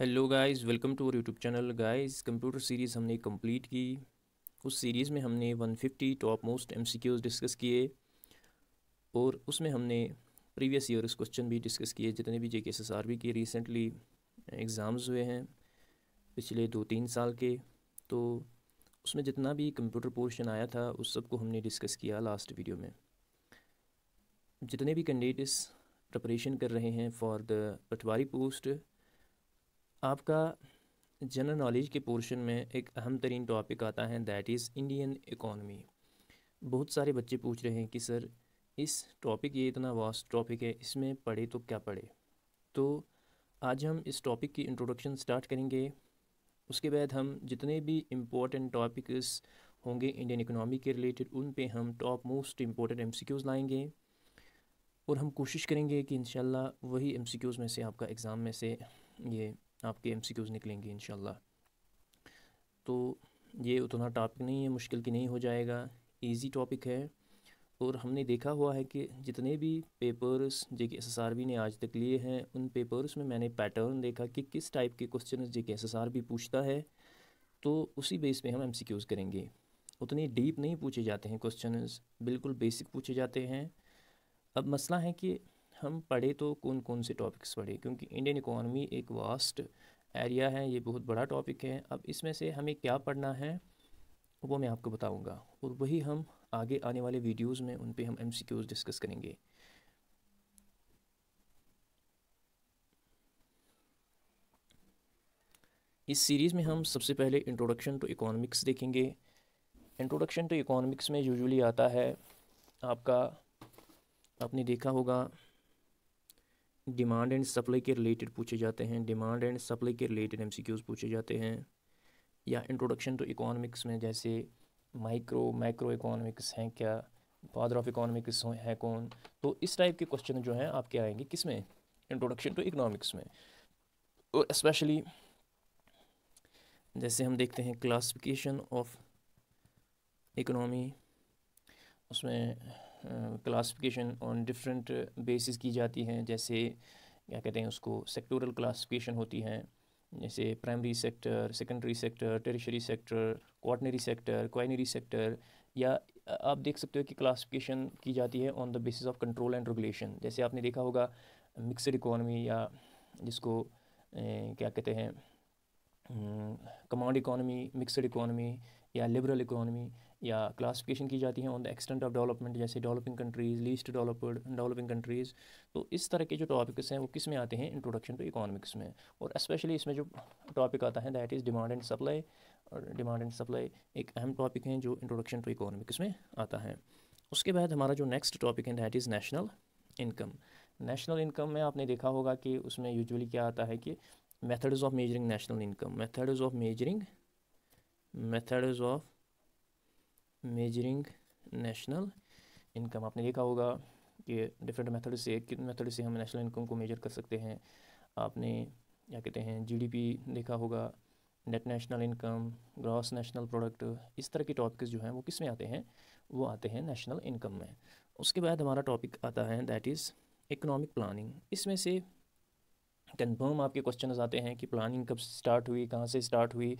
hello guys welcome to our YouTube channel guys computer series हमने complete की उस series में हमने 150 टॉप मोस्ट एमसीक्यूज डिस्कस किए और उसमें हमने प्रीवियस ईयर क्वेश्चन भी डिस्कस किए जितने भी जेके एस आर के रिसेंटली एग्ज़ाम्स हुए हैं पिछले दो तीन साल के तो उसमें जितना भी कंप्यूटर पोर्शन आया था उस सब को हमने डिस्कस किया लास्ट वीडियो में जितने भी कैंडिडेट्स प्रपरेशन कर रहे हैं फॉर द पटवारी पोस्ट आपका जनरल नॉलेज के पोर्शन में एक अहम तरीन टॉपिक आता है दैट इज़ इंडियन इकॉनमी बहुत सारे बच्चे पूछ रहे हैं कि सर इस टॉपिक ये इतना वास्ट टॉपिक है इसमें पढ़े तो क्या पढ़े तो आज हम इस टॉपिक की इंट्रोडक्शन स्टार्ट करेंगे उसके बाद हम जितने भी इम्पोर्टेंट टॉपिक्स होंगे इंडियन इकोनॉमी के रिलेटेड उन पे हम टॉप मोस्ट इम्पोर्टेंट एमसीक्यूज़ लाएंगे और हम कोशिश करेंगे कि इन वही एमसीक्यूज़ में से आपका एग्ज़ाम में से ये आपके एम निकलेंगे इन तो ये उतना टॉपिक नहीं है मुश्किल की नहीं हो जाएगा ईजी टॉपिक है और हमने देखा हुआ है कि जितने भी पेपर्स जे के एस ने आज तक लिए हैं उन पेपर्स में मैंने पैटर्न देखा कि किस टाइप के क्वेश्चन जे के एस पूछता है तो उसी बेस पे हम एम करेंगे उतने डीप नहीं पूछे जाते हैं क्वेश्चन बिल्कुल बेसिक पूछे जाते हैं अब मसला है कि हम पढ़े तो कौन कौन से टॉपिक्स पढ़े क्योंकि इंडियन इकोनॉमी एक वास्ट एरिया है ये बहुत बड़ा टॉपिक है अब इसमें से हमें क्या पढ़ना है वो मैं आपको बताऊंगा और वही हम आगे आने वाले वीडियोस में उन पे हम एम डिस्कस करेंगे इस सीरीज़ में हम सबसे पहले इंट्रोडक्शन टू इकोनॉमिक्स देखेंगे इंट्रोडक्शन टू इकोनॉमिक्स में यूजुअली आता है आपका आपने देखा होगा डिमांड एंड सप्लाई के रिलेटेड पूछे जाते हैं डिमांड एंड सप्लाई के रिलेटेड एम पूछे जाते हैं या इंट्रोडक्शन टू इकोनॉमिक्स में जैसे माइक्रो माइक्रो इकोनॉमिक्स हैं क्या फादर ऑफ इकोनॉमिक्स हैं कौन तो इस टाइप के क्वेश्चन जो हैं आपके आएंगे किस में इंट्रोडक्शन टू इकोनॉमिक्स में और स्पेशली जैसे हम देखते हैं क्लासिफिकेशन ऑफ इकोनॉमी उसमें क्लासिफिकेशन ऑन डिफरेंट बेसिस की जाती हैं जैसे क्या कहते हैं उसको सेक्टोरल क्लासिफिकेशन होती हैं जैसे primary sector secondary sector tertiary sector quaternary sector quinary sector या आप देख सकते हो कि क्लासिफिकेशन की जाती है on the basis of control and regulation जैसे आपने देखा होगा मिक्सड इकोनॉमी या जिसको ए, क्या कहते हैं कमांड इकोनॉमी मिक्सड इकोनॉमी या लिबरल इकोनॉमी या क्लासिफिकेशन की जाती है on the extent of development जैसे developing countries least developed developing countries तो इस तरह के जो टॉपिक्स हैं वो किस में आते हैं इंट्रोडक्शन टू इकोनॉमिक्स में और स्पेशली इसमें जो टॉपिक आता है that is demand and supply और डिमांड एंड सप्लाई एक अहम टॉपिक है जो इंट्रोडक्शन टू इकोनॉमिक्स में आता है उसके बाद हमारा जो नेक्स्ट टॉपिक है that is national income national income में आपने देखा होगा कि उसमें यूजुअली क्या आता है कि methods of measuring national income methods of measuring methods of measuring national income आपने देखा होगा कि डिफरेंट मेथड से किन मेथड से हम नेशनल इनकम को मेजर कर सकते हैं आपने क्या कहते हैं जीडीपी देखा होगा net national income gross national product इस तरह के टॉपिक्स जो हैं वो किस में आते हैं वो आते हैं नेशनल इनकम में उसके बाद हमारा टॉपिक आता है दैट इज़ इकोनॉमिक प्लानिंग इसमें से कन्फर्म आपके क्वेश्चन आते हैं कि प्लानिंग कब स्टार्ट हुई कहाँ से स्टार्ट हुई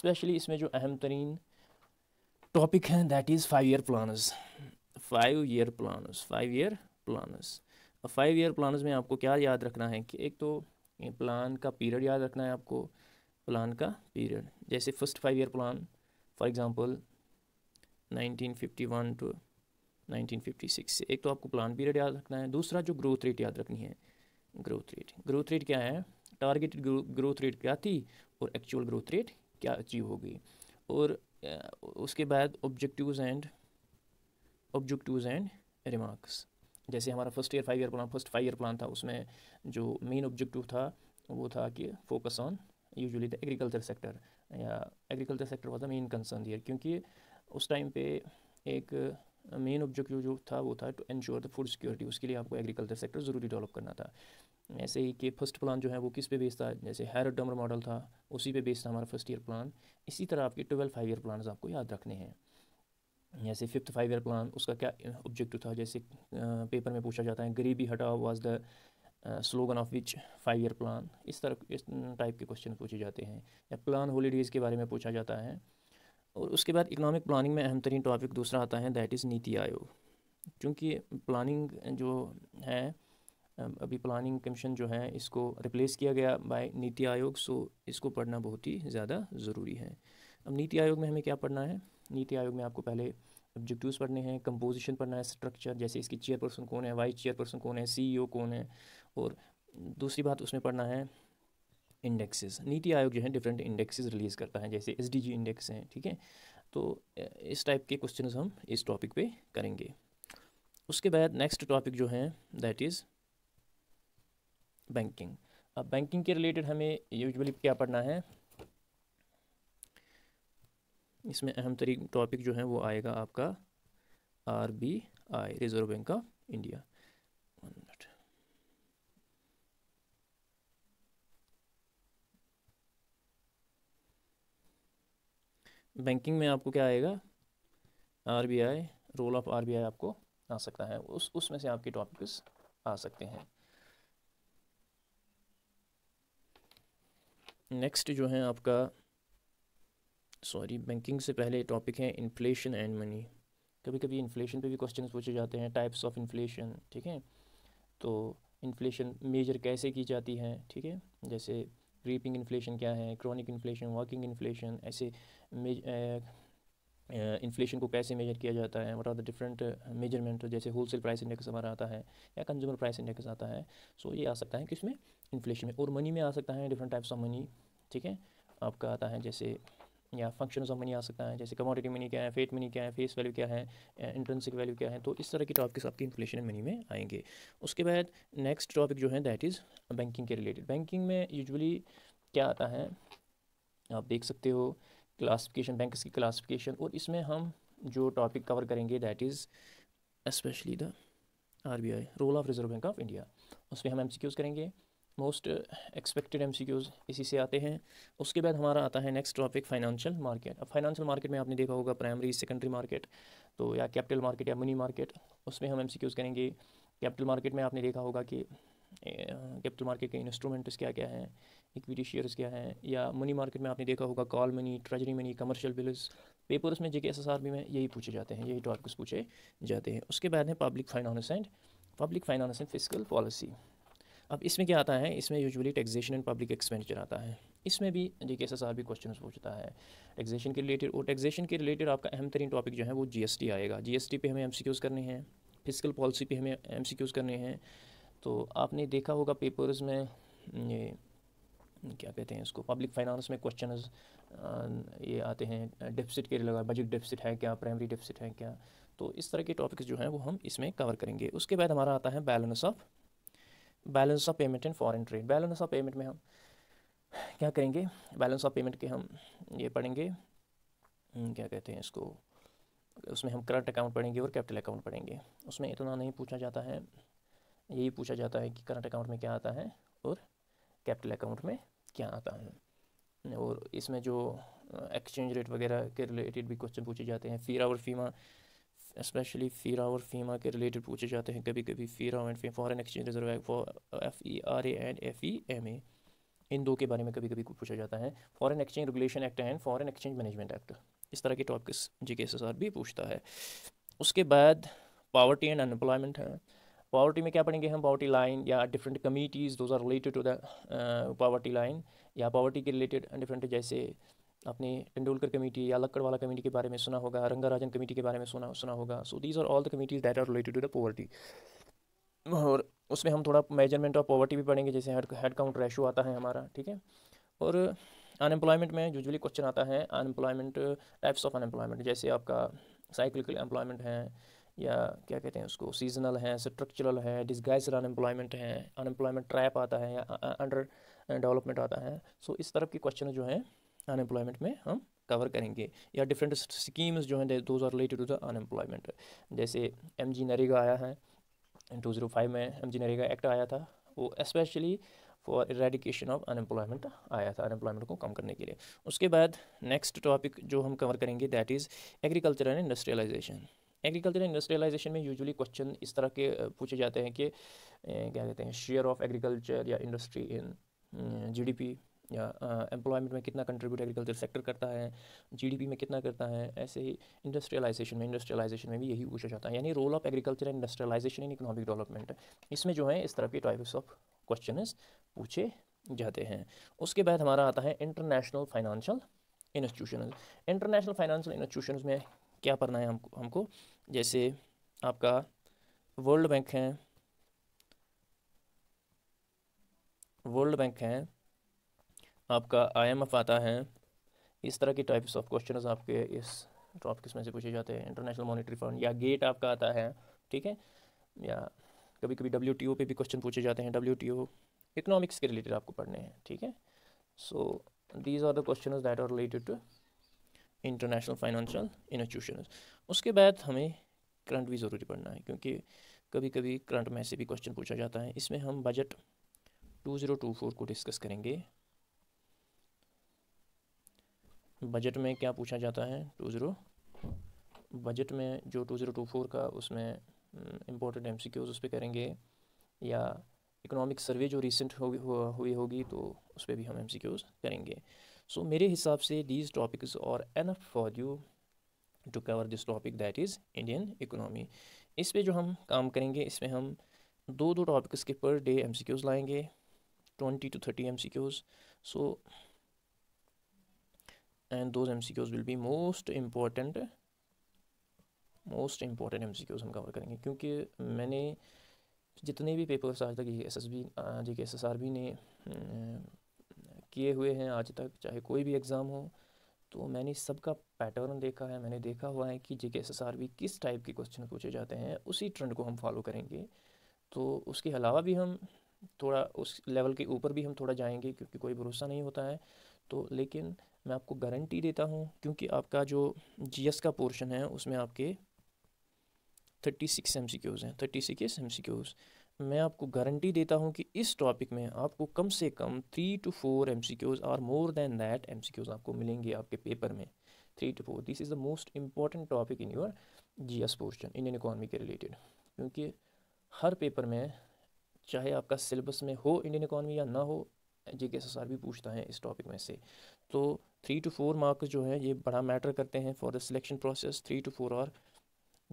स्पेशली इसमें जो अहम तरीन टॉपिक है that is five year plan five year plans five year plans five year plans में आपको क्या याद रखना है कि एक तो प्लान का पीरियड याद रखना है आपको प्लान का पीरियड जैसे first five year plan for example 1951 to 1956 से एक तो आपको प्लान पीरियड याद रखना है दूसरा जो ग्रोथ रेट याद रखनी है ग्रोथ रेट ग्रोथ रेट क्या है टारगेटेड ग्रोथ रेट क्या थी और एक्चुअल ग्रोथ रेट क्या अचीव हो गई और उसके बाद objectives and objectives and remarks जैसे हमारा first year five year plan first five year plan था उसमें जो मेन ऑब्जेक्टिव था वो था कि focus on usually the agriculture sector या agriculture sector was the main concern year क्योंकि उस टाइम पे एक मेन ऑब्जेक्टिव जो था वो था to ensure the food security उसके लिए आपको एग्रीकल्चर सेक्टर ज़रूरी डेवलप करना था ऐसे ही कि फर्स्ट प्लान जो है वो किस पे बेस्ड था जैसे हैर डमर मॉडल था उसी पे बेस्ड था हमारा फर्स्ट ईयर प्लान इसी तरह आपके ट्वेल्व फाइव ईयर प्लान आपको याद रखने हैं जैसे फिफ्थ फाइव ईयर प्लान उसका क्या ऑब्जेक्टिव था जैसे पेपर में पूछा जाता है गरीबी हटाओ was the slogan of which five year plan इस तरह इस टाइप के क्वेश्चन पूछे जाते हैं या प्लान हॉलीडेज़ के बारे में पूछा जाता है और उसके बाद इकनॉमिक प्लानिंग में अहम तरीन टॉपिक दूसरा आता है दैट इज़ नीति आयोग क्योंकि प्लानिंग जो है अभी प्लानिंग कमीशन जो है इसको रिप्लेस किया गया बाय नीति आयोग सो इसको पढ़ना बहुत ही ज़्यादा ज़रूरी है अब नीति आयोग में हमें क्या पढ़ना है नीति आयोग में आपको पहले ऑब्जेक्टिव्स पढ़ने हैं कंपोजिशन पढ़ना है स्ट्रक्चर जैसे इसकी चेयरपर्सन कौन है वाइस चेयरपर्सन कौन है सी कौन है और दूसरी बात उसमें पढ़ना है इंडेक्सेस नीति आयोग जो है डिफरेंट इंडेक्सेस रिलीज़ करता है जैसे एस इंडेक्स हैं ठीक है तो इस टाइप के क्वेश्चन हम इस टॉपिक पे करेंगे उसके बाद नेक्स्ट टॉपिक जो है दैट इज़ बैंकिंग अब बैंकिंग के रिलेटेड हमें यूजली क्या पढ़ना है इसमें अहम तरीक टॉपिक जो है वो आएगा आपका R B I reserve bank of India banking में आपको क्या आएगा R B I role of R B I आपको आ सकता है उस उसमें से आपके टॉपिक्स आ सकते हैं नेक्स्ट जो है आपका सॉरी बैंकिंग से पहले टॉपिक है इन्फ्लेशन एंड मनी कभी कभी इन्फ्लेशन पे भी क्वेश्चन पूछे जाते हैं टाइप्स ऑफ इन्फ्लेशन ठीक है तो इन्फ्लेशन मेजर कैसे की जाती है ठीक है जैसे क्रीपिंग इन्फ्लेशन क्या है क्रॉनिक इन्फ्लेशन वर्किंग इन्फ्लेशन ऐसे इन्फ्लेशन को कैसे मेजर किया जाता है what are the different measurement जैसे होलसेल प्राइस इंडेक्स हमारा आता है या कंज्यूमर प्राइस इंडेक्स आता है सो so ये आ सकता है कि इसमें इन्फ्लेशन में और मनी में आ सकता है डिफरेंट टाइप्स ऑफ मनी ठीक है आपका आता है जैसे या फंक्शन ऑफ मनी आ सकता है जैसे कमोडिटी मनी क्या है फेट मनी क्या है फेस वैल्यू क्या है इंट्रेंसिक वैल्यू क्या है तो इस तरह के टॉपिक्स आपकी इन्फ्लेशन मनी में आएंगे उसके बाद नेक्स्ट टॉपिक जो है दैट इज़ बैंकिंग के रिलेटेड बैंकिंग में यूजली क्या आता है आप देख सकते हो क्लासिफिकेशन बैंक्स की क्लासिफिकेशन और इसमें हम जो टॉपिक कवर करेंगे that is especially the RBI role of reserve bank of India उसमें हम एमसीक्यूज़ करेंगे मोस्ट एक्सपेक्टेड एमसीक्यूज़ इसी से आते हैं उसके बाद हमारा आता है नेक्स्ट टॉपिक फाइनेंशियल मार्केट अब फाइनेंशियल मार्केट में आपने देखा होगा प्राइमरी सेकेंडरी मार्केट तो या कैपिटल मार्केट या मनी मार्केट उसमें हम क्यूज़ करेंगे कैपिटल मार्केट में आपने देखा होगा कि कैपिटल मार्केट के इंस्ट्रूमेंट्स क्या क्या हैं इक्विटी शेयर्स क्या हैं या मनी मार्केट में आपने देखा होगा call money treasury money commercial bills papers में जेके एस भी में यही पूछे जाते हैं यही टॉपिक्स तो पूछे जाते हैं उसके बाद है public finance and public finance and physical policy अब इसमें क्या आता है इसमें usually taxation and public expenditure आता है इसमें भी जी के एस भी क्वेश्चन पूछता है टैक्सेशन के रिलेटेड और टैक्सेशन के रिलेटेड आपका अहम तरीन टॉपिक जो है वो जी एस टी आएगा जी एस टी पे हमें एम करने हैं फिजिकल पॉलिसी पे हमें एम करने हैं तो आपने देखा होगा पेपर्स में हम्म, ये क्या कहते हैं इसको पब्लिक फाइनेंस में क्वेश्चन ये आते हैं डेफिसिट के लगा बजट डेफिसिट है क्या प्राइमरी डेफिसिट है क्या तो इस तरह के टॉपिक्स जो हैं वो हम इसमें कवर करेंगे उसके बाद हमारा आता है balance of balance of payment in foreign trade balance of payment में हम क्या करेंगे बैलेंस ऑफ पेमेंट के हम ये पढ़ेंगे हम्म, क्या कहते हैं इसको उसमें हम करंट अकाउंट पढ़ेंगे और कैपिटल अकाउंट पढ़ेंगे उसमें इतना नहीं पूछा जाता है यही पूछा जाता है कि करंट अकाउंट में क्या आता है और कैपिटल अकाउंट में क्या आता है और इसमें जो एक्सचेंज रेट वगैरह के रिलेटेड भी क्वेश्चन पूछे जाते हैं फीरा और फीमा स्पेशली फीरा और फीमा के रिलेटेड पूछे जाते हैं कभी कभी FERA and foreign exchange reserve F E R A and F E M A इन दो के बारे में कभी कभी पूछा जाता है foreign exchange regulation act and foreign exchange management act इस तरह के topics ji K S S are भी पूछता है उसके बाद पावर्टी एंड अनएम्प्लॉयमेंट है पावर्टी में क्या पढ़ेंगे हम पावर्टी लाइन या different committees those are related to the poverty line या पावर्टी के रिलेटेड डिफरेंट जैसे आपने टेंडुलकर कमेटी या वाला कमेटी के बारे में सुना होगा रंगाराजन कमेटी के बारे में सुना सुना होगा so these are all the committees that are related to the poverty और उसमें हम थोड़ा मेजरमेंट ऑफ पॉवर्टी भी पढ़ेंगे जैसे हेड हेड काउंट रेशो आता है हमारा ठीक है और अनएम्प्लॉयमेंट में यूजली क्वेश्चन आता है अनएम्प्लॉयमेंट टाइप्स ऑफ अनएम्प्लॉयमेंट जैसे आपका साइकिल एम्प्लॉयमेंट है या क्या कहते हैं उसको सीजनल हैं स्ट्रक्चरल है डिस्गाइजर अनएम्प्लॉयमेंट हैं अनएम्प्लॉयमेंट ट्रैप आता है या अंडर डेवलपमेंट आता है सो so, इस तरफ के क्वेश्चन जो हैं अनएम्प्लॉयमेंट में हम कवर करेंगे या डिफरेंट स्कीम्स जो हैं those are related to the unemployment जैसे एम जी नरेगा आया है टू ज़ीरो फाइव में एम जी नरेगा एक्ट आया था वो specially for eradication of unemployment आया था अनएम्प्लॉयमेंट को कम करने के लिए उसके बाद नेक्स्ट टॉपिक जो हम कवर करेंगे that is agriculture and industrialization agriculture industrialization में यूजुअली क्वेश्चन इस तरह के पूछे जाते हैं कि क्या कहते हैं शेयर ऑफ एग्रीकल्चर या इंडस्ट्री इन जीडीपी या एम्प्लॉयमेंट में कितना कंट्रीब्यूट एग्रीकल्चर सेक्टर करता है जीडीपी में कितना करता है ऐसे ही इंडस्ट्रियलाइजेशन में इंडस्ट्रियलाइजेशन में भी यही पूछा जाता है यानी role of agriculture and industrialization in economic development इसमें जो है इस तरह के टाइप्स ऑफ क्वेश्चन पूछे जाते हैं उसके बाद हमारा आता है international financial institution international financial institution में क्या पढ़ना है हमको हमको जैसे आपका वर्ल्ड बैंक है वर्ल्ड बैंक है आपका आईएमएफ आता है इस तरह के टाइप्स ऑफ क्वेश्चन आपके इस टॉपिक्स में से पूछे जाते हैं इंटरनेशनल मॉनेटरी फंड या गेट आपका आता है ठीक है या कभी कभी डब्ल्यू टी ओ पे भी क्वेश्चन पूछे जाते हैं डब्ल्यू टी ओ इकोनॉमिक्स के रिलेटेड आपको पढ़ने हैं ठीक है so these are the question that are related to international financial institution उसके बाद हमें करंट भी ज़रूरी पढ़ना है क्योंकि कभी कभी करंट में से भी क्वेश्चन पूछा जाता है इसमें हम बजट 2024 को डिस्कस करेंगे बजट में क्या पूछा जाता है टू ज़ीरो बजट में जो टू ज़ीरो टू फोर का उसमें इम्पोर्टेंट एम सी क्यूज़ उस पर करेंगे या इकोनॉमिक सर्वे जो रिसेंट हो, हुई होगी तो उस पर भी हम एम सी क्यूज़ करेंगे सो मेरे हिसाब से दीज टॉपिक्स और enough for you to cover this topic that is Indian economy इस पर जो हम काम करेंगे इसमें हम दो दो टॉपिक्स के per day M C Qs लाएँगे twenty two thirty M C Qs so and those M C Qs will be most important most important M C Qs हम कवर करेंगे क्योंकि मैंने जितने भी पेपर्स आज तक एस एस बी जी K S S R B ने हम्म, किए हुए हैं आज तक चाहे कोई भी एग्ज़ाम हो तो मैंने सबका पैटर्न देखा है मैंने देखा हुआ है कि जे के एस एस आर भी किस टाइप के क्वेश्चन पूछे जाते हैं उसी ट्रेंड को हम फॉलो करेंगे तो उसके अलावा भी हम थोड़ा उस लेवल के ऊपर भी हम थोड़ा जाएंगे क्योंकि कोई भरोसा नहीं होता है तो लेकिन मैं आपको गारंटी देता हूँ क्योंकि आपका जो एस का पोर्शन है उसमें आपके thirty six M C Qs हैं thirty six M C Qs मैं आपको गारंटी देता हूँ कि इस टॉपिक में आपको कम से कम three to four M C Qs और more than that M C Qs आपको मिलेंगे आपके पेपर में three to four this is the most important topic in your G S portion Indian economy के रिलेटेड क्योंकि हर पेपर में चाहे आपका सिलेबस में हो इंडियन इकोनॉमी या ना हो जी के एस भी पूछता है इस टॉपिक में से तो थ्री टू फोर मार्क्स जो है ये बड़ा मैटर करते हैं for the selection process three to four और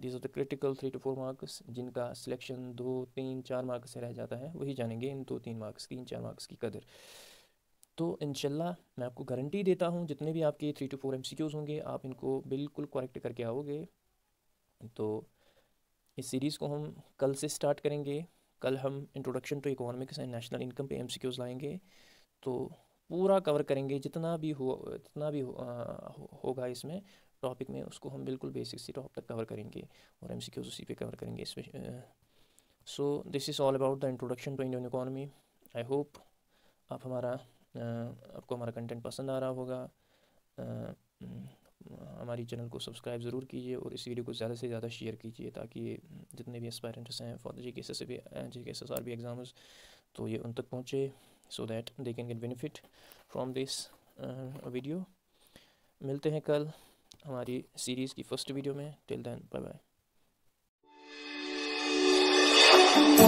these are the critical three to four marks जिनका सिलेक्शन दो तीन चार मार्क्स से रह जाता है वही जानेंगे इन दो तीन मार्क्स तीन चार मार्क्स की कदर तो इनशाला मैं आपको गारंटी देता हूँ जितने भी आपके थ्री टू फोर एम होंगे आप इनको बिल्कुल करेक्ट करके आओगे तो इस सीरीज़ को हम कल से स्टार्ट करेंगे कल हम introduction to economics and national income पे एम लाएंगे तो पूरा कवर करेंगे जितना भी हो जितना भी हो, हो, होगा इसमें टॉपिक में उसको हम बिल्कुल बेसिक से टॉप तक कवर करेंगे और एम उसी पे कवर करेंगे इस so this is all about the introduction to Indian economy I hope आप हमारा आपको हमारा कंटेंट पसंद आ रहा होगा हम्म, हमारी चैनल को सब्सक्राइब ज़रूर कीजिए और इस वीडियो को ज़्यादा से ज़्यादा शेयर कीजिए ताकि जितने भी एस्पायरेंट्स हैं for ji K S S भी G K S S R B exams तो ये उन तक पहुँचे so that they can get benefit from this video मिलते हैं कल हमारी सीरीज़ की फर्स्ट वीडियो में टिल देन बाय बाय